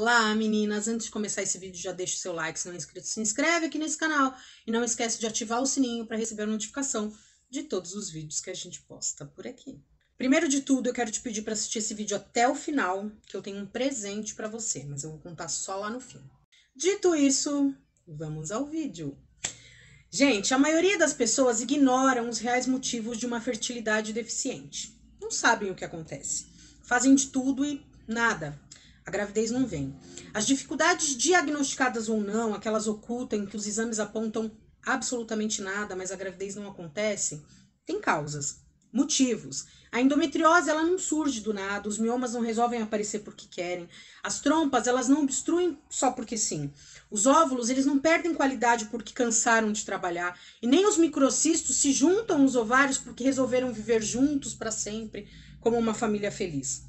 Olá, meninas! Antes de começar esse vídeo, já deixa o seu like, se não é inscrito, se inscreve aqui nesse canal e não esquece de ativar o sininho para receber a notificação de todos os vídeos que a gente posta por aqui. Primeiro de tudo, eu quero te pedir para assistir esse vídeo até o final, que eu tenho um presente para você, mas eu vou contar só lá no fim. Dito isso, vamos ao vídeo. Gente, a maioria das pessoas ignoram os reais motivos de uma fertilidade deficiente. Não sabem o que acontece. Fazem de tudo e nada a gravidez não vem. As dificuldades diagnosticadas ou não, aquelas ocultas em que os exames apontam absolutamente nada, mas a gravidez não acontece, tem causas, motivos. A endometriose ela não surge do nada, os miomas não resolvem aparecer porque querem. As trompas, elas não obstruem só porque sim. Os óvulos, eles não perdem qualidade porque cansaram de trabalhar, e nem os microcistos se juntam aos ovários porque resolveram viver juntos para sempre como uma família feliz.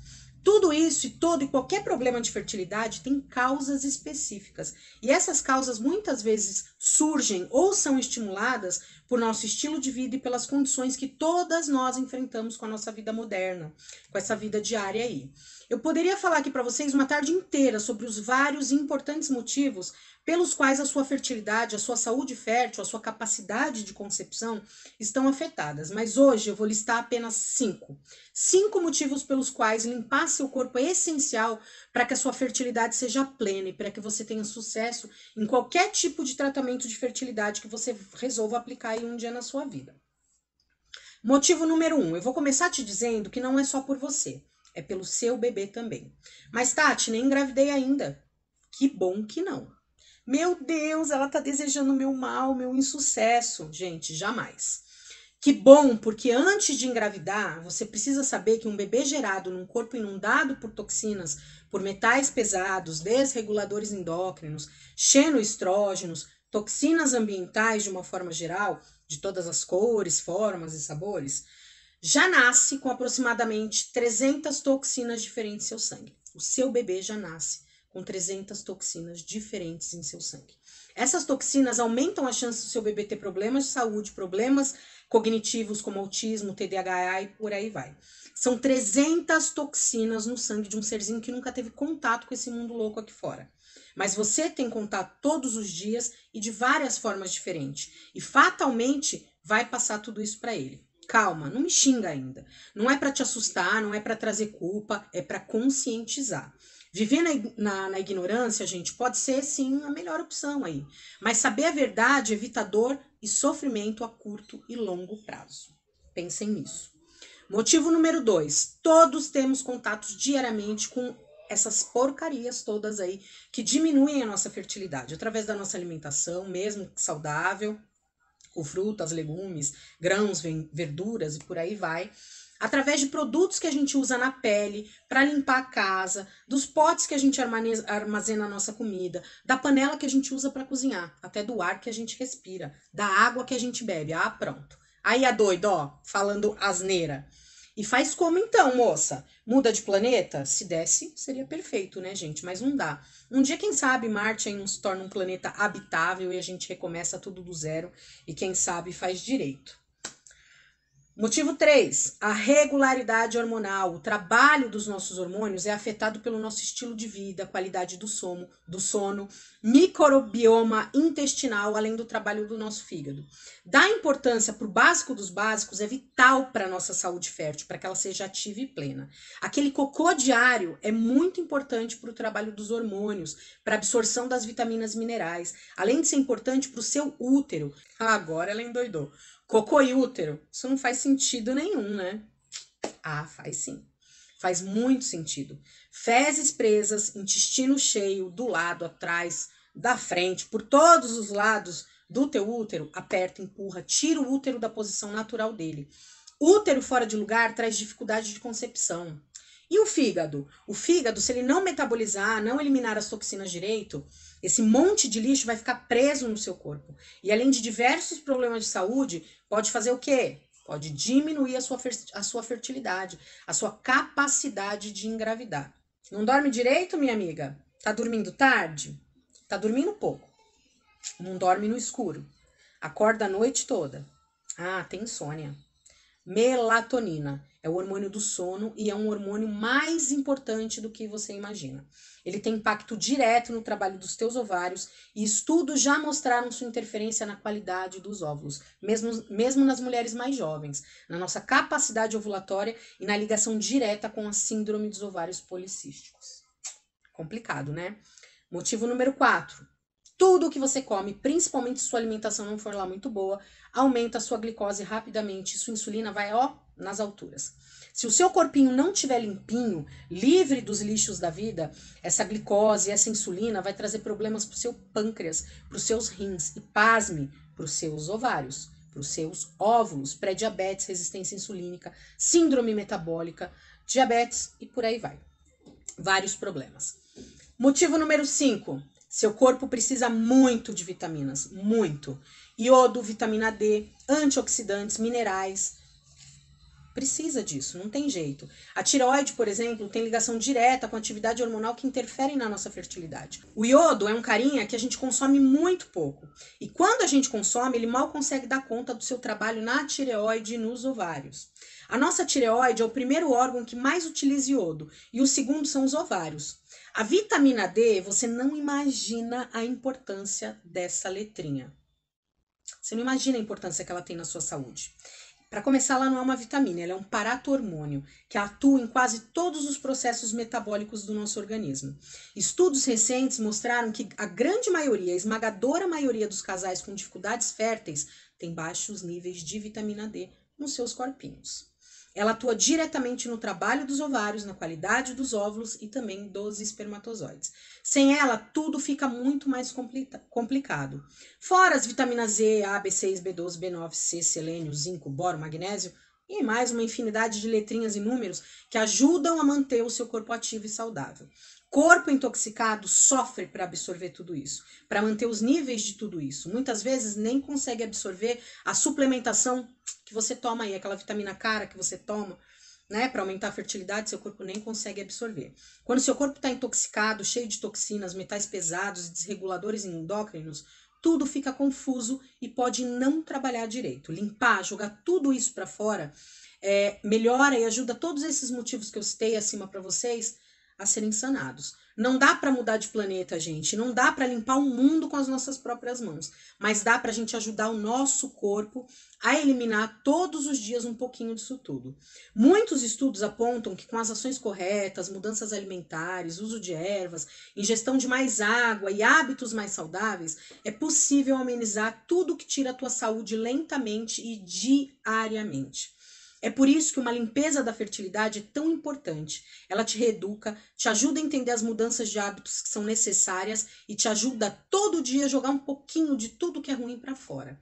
Tudo isso e todo e qualquer problema de fertilidade tem causas específicas. E essas causas muitas vezes surgem ou são estimuladas por nosso estilo de vida e pelas condições que todas nós enfrentamos com a nossa vida moderna, com essa vida diária aí. Eu poderia falar aqui para vocês uma tarde inteira sobre os vários e importantes motivos pelos quais a sua fertilidade, a sua saúde fértil, a sua capacidade de concepção estão afetadas. Mas hoje eu vou listar apenas cinco. Cinco motivos pelos quais limpar seu corpo é essencial para que a sua fertilidade seja plena e para que você tenha sucesso em qualquer tipo de tratamento de fertilidade que você resolva aplicar um dia na sua vida. Motivo número um, eu vou começar te dizendo que não é só por você, é pelo seu bebê também. Mas, Tati, nem engravidei ainda. Que bom que não. Meu Deus, ela tá desejando meu mal, meu insucesso. Gente, jamais. Que bom, porque antes de engravidar, você precisa saber que um bebê gerado num corpo inundado por toxinas, por metais pesados, desreguladores endócrinos, xenoestrógenos, toxinas ambientais de uma forma geral, de todas as cores, formas e sabores, já nasce com aproximadamente 300 toxinas diferentes em seu sangue. O seu bebê já nasce com 300 toxinas diferentes em seu sangue. Essas toxinas aumentam a chance do seu bebê ter problemas de saúde, problemas cognitivos como autismo, TDAH e por aí vai. São 300 toxinas no sangue de um serzinho que nunca teve contato com esse mundo louco aqui fora. Mas você tem contato todos os dias e de várias formas diferentes. E fatalmente vai passar tudo isso para ele. Calma, não me xinga ainda. Não é para te assustar, não é para trazer culpa, é para conscientizar. Viver na, na, na, ignorância, gente, pode ser sim a melhor opção aí. Mas saber a verdade evita dor e sofrimento a curto e longo prazo. Pensem nisso. Motivo número dois: todos temos contatos diariamente com essas porcarias todas aí que diminuem a nossa fertilidade através da nossa alimentação, mesmo saudável, com frutas, legumes, grãos, verduras e por aí vai. Através de produtos que a gente usa na pele para limpar a casa, dos potes que a gente armazena a nossa comida, da panela que a gente usa para cozinhar, até do ar que a gente respira, da água que a gente bebe. Ah, pronto. Aí a doida, ó, falando asneira. E faz como então, moça? Muda de planeta? Se desse, seria perfeito, né, gente? Mas não dá. Um dia, quem sabe, Marte aí não se torna um planeta habitável e a gente recomeça tudo do zero. E quem sabe faz direito. Motivo 3, a regularidade hormonal. O trabalho dos nossos hormônios é afetado pelo nosso estilo de vida, qualidade do sono, do sono, microbioma intestinal, além do trabalho do nosso fígado. Dar importância para o básico dos básicos é vital para a nossa saúde fértil, para que ela seja ativa e plena. Aquele cocô diário é muito importante para o trabalho dos hormônios, para a absorção das vitaminas minerais, além de ser importante para o seu útero. Ah, agora ela endoidou Cocô e útero, isso não faz sentido nenhum, né? Ah, faz sim. Faz muito sentido. Fezes presas, intestino cheio, do lado, atrás, da frente, por todos os lados do teu útero, aperta, empurra, tira o útero da posição natural dele. Útero fora de lugar traz dificuldade de concepção. E o fígado? O fígado, se ele não metabolizar, não eliminar as toxinas direito, esse monte de lixo vai ficar preso no seu corpo. E além de diversos problemas de saúde, pode fazer o quê? Pode diminuir a sua, a sua fertilidade, a sua capacidade de engravidar. Não dorme direito, minha amiga? Tá dormindo tarde? Tá dormindo pouco. Não dorme no escuro. Acorda a noite toda. Ah, tem insônia. Melatonina. É o hormônio do sono e é um hormônio mais importante do que você imagina. Ele tem impacto direto no trabalho dos teus ovários e estudos já mostraram sua interferência na qualidade dos óvulos, mesmo, mesmo nas mulheres mais jovens, na nossa capacidade ovulatória e na ligação direta com a síndrome dos ovários policísticos. Complicado, né? Motivo número 4. Tudo o que você come, principalmente se sua alimentação não for lá muito boa, aumenta a sua glicose rapidamente, sua insulina vai ó nas alturas. Se o seu corpinho não tiver limpinho, livre dos lixos da vida, essa glicose, essa insulina vai trazer problemas para o seu pâncreas, para os seus rins e, pasme, para os seus ovários, para os seus óvulos, pré-diabetes, resistência insulínica, síndrome metabólica, diabetes e por aí vai. Vários problemas. Motivo número 5. Seu corpo precisa muito de vitaminas, muito. Iodo, vitamina D, antioxidantes, minerais. Precisa disso, não tem jeito. A tireoide, por exemplo, tem ligação direta com a atividade hormonal que interfere na nossa fertilidade. O iodo é um carinha que a gente consome muito pouco. E quando a gente consome, ele mal consegue dar conta do seu trabalho na tireoide e nos ovários. A nossa tireoide é o primeiro órgão que mais utiliza iodo, e o segundo são os ovários. A vitamina D, você não imagina a importância dessa letrinha. Você não imagina a importância que ela tem na sua saúde. Para começar, ela não é uma vitamina, ela é um paratormônio que atua em quase todos os processos metabólicos do nosso organismo. Estudos recentes mostraram que a grande maioria, a esmagadora maioria dos casais com dificuldades férteis tem baixos níveis de vitamina D nos seus corpinhos. Ela atua diretamente no trabalho dos ovários, na qualidade dos óvulos e também dos espermatozoides. Sem ela, tudo fica muito mais complica complicado. Fora as vitaminas E, A, B6, B12, B9, C, selênio, zinco, boro, magnésio, e mais uma infinidade de letrinhas e números que ajudam a manter o seu corpo ativo e saudável. Corpo intoxicado sofre para absorver tudo isso, para manter os níveis de tudo isso. Muitas vezes nem consegue absorver a suplementação que você toma aí, aquela vitamina cara que você toma, né, para aumentar a fertilidade, seu corpo nem consegue absorver. Quando seu corpo está intoxicado, cheio de toxinas, metais pesados e desreguladores endócrinos, tudo fica confuso e pode não trabalhar direito. Limpar, jogar tudo isso para fora é, melhora e ajuda todos esses motivos que eu citei acima para vocês a serem sanados. Não dá para mudar de planeta, gente. Não dá para limpar o mundo com as nossas próprias mãos. Mas dá para a gente ajudar o nosso corpo a eliminar todos os dias um pouquinho disso tudo. Muitos estudos apontam que com as ações corretas, mudanças alimentares, uso de ervas, ingestão de mais água e hábitos mais saudáveis, é possível amenizar tudo que tira a tua saúde lentamente e diariamente. É por isso que uma limpeza da fertilidade é tão importante. Ela te reeduca, te ajuda a entender as mudanças de hábitos que são necessárias e te ajuda todo dia a jogar um pouquinho de tudo que é ruim para fora.